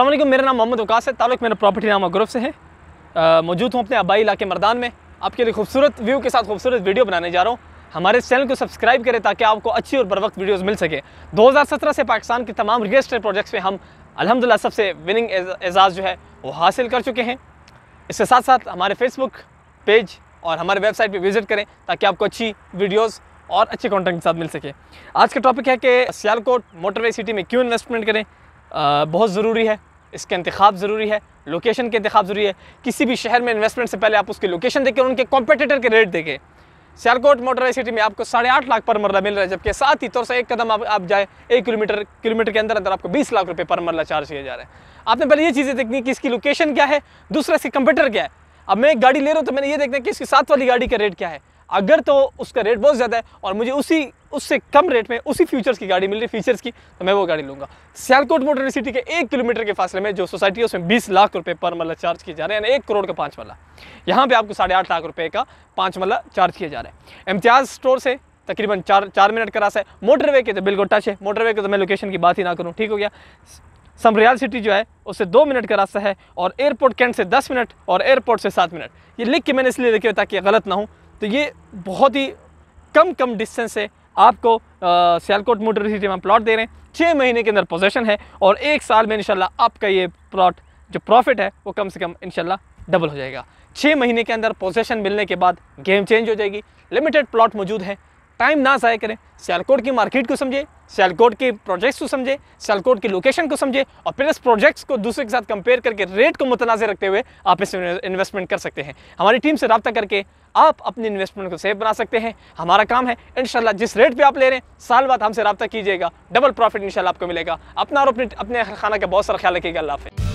अल्लाम मेरा नाम मोहम्मद वकास है तालुक मेरा प्रॉपर्टी नामा ग्रुप से है मौजूद हूँ अपने आबाई इलाके मरदान में आपके लिए खूबसूरत व्यू के साथ खूबसूरत वीडियो बनाने जा रहा हूँ हमारे चैनल को सब्सक्राइब करें ताकि आपको अच्छी और बरवक्त वीडियोस मिल सके 2017 से पाकिस्तान के तमाम रियल स्टेट प्रोजेक्ट्स में हम अलहमदिल्ला सबसे विनिंग एजाज़ जो है वो हासिल कर चुके हैं इसके साथ साथ हमारे फेसबुक पेज और हमारे वेबसाइट पर विज़िट करें ताकि आपको अच्छी वीडियोज़ और अच्छे कॉन्टेंट के साथ मिल सके आज का टॉपिक है कि सियालकोट मोटरवे सिटी में क्यों इन्वेस्टमेंट करें आ, बहुत ज़रूरी है इसका इंतबाब ज़रूरी है लोकेशन के इंतखब ज़रूरी है किसी भी शहर में इन्वेस्टमेंट से पहले आप उसकी लोकेशन देखें और उनके कॉम्पिटेटर के रेट देखें सियालकोट मोटरवे सिटी में आपको साढ़े आठ लाख पर मरला मिल रहा है जबकि साथ ही तौर से एक कदम आप, आप जाए एक किलोमीटर किलोमीटर के अंदर अंदर आपको बीस लाख रुपये पर मरला चार्ज किया जा रहा है आपने पहले ये चीज़ें देखनी कि इसकी लोकेशन क्या है दूसरा इसके कंप्यूटर क्या है अब मैं एक गाड़ी ले रहा हूँ तो मैंने ये देखना कि इसकी साथ वाली गाड़ी का रेट क्या है अगर तो उसका रेट बहुत ज़्यादा है और मुझे उसी उससे कम रेट में उसी फ्यूचर्स की गाड़ी मिल रही फीचर्स की तो मैं वो गाड़ी लूँगा सियालकोट मोटर सिटी के एक किलोमीटर के फासले में जो सोसाइटी है उसमें बीस लाख रुपये पर मल्ला चार्ज किए जा रहे हैं यानी एक करोड़ का पाँच मल्ला यहाँ पर आपको साढ़े आठ लाख रुपये का पाँच मल्ला चार्ज किया जा रहा है इम्तियाज़ स्टोर से तकरीबन चार चार मिनट का रास्ता है मोटरवे के तो बिल्कुल टच है मोटरवे के तो मैं लोकेशन की बात ही ना करूँ ठीक हो गया समरियाल सिटी जो है उससे दो मिनट का रास्ता है और एयरपोर्ट कैंट से दस मिनट और एयरपोर्ट से सात मिनट ये लिख के मैंने इसलिए लिखे ताकि गलत ना हूँ तो ये बहुत ही कम कम डिस्टेंस से आपको सियालकोट मोटर सिटी में प्लॉट दे रहे हैं छः महीने के अंदर पोजेशन है और एक साल में इनशाला आपका ये प्लॉट जो प्रॉफिट है वो कम से कम इनशाला डबल हो जाएगा छः महीने के अंदर पोजेशन मिलने के बाद गेम चेंज हो जाएगी लिमिटेड प्लॉट मौजूद हैं टाइम ना जाए करें सियालकोट की मार्केट को समझे सियालकोट के प्रोजेक्ट्स को समझे सियालकोट की लोकेशन को समझे और फिर इस प्रोजेक्ट्स को दूसरे के साथ कंपेयर करके रेट को मुतनाज़ रखते हुए आप इसमें इन्वेस्टमेंट कर सकते हैं हमारी टीम से रबता करके आप अपने इन्वेस्टमेंट को सेफ बना सकते हैं हमारा काम है इन जिस रेट पर आप ले रहे हैं साल बाद हमसे रबता कीजिएगा डबल प्रॉफिट इन आपको मिलेगा अपना और अपने अपने खाना का बहुत सारा ख्याल रखिएगा अल्लाह हाफ़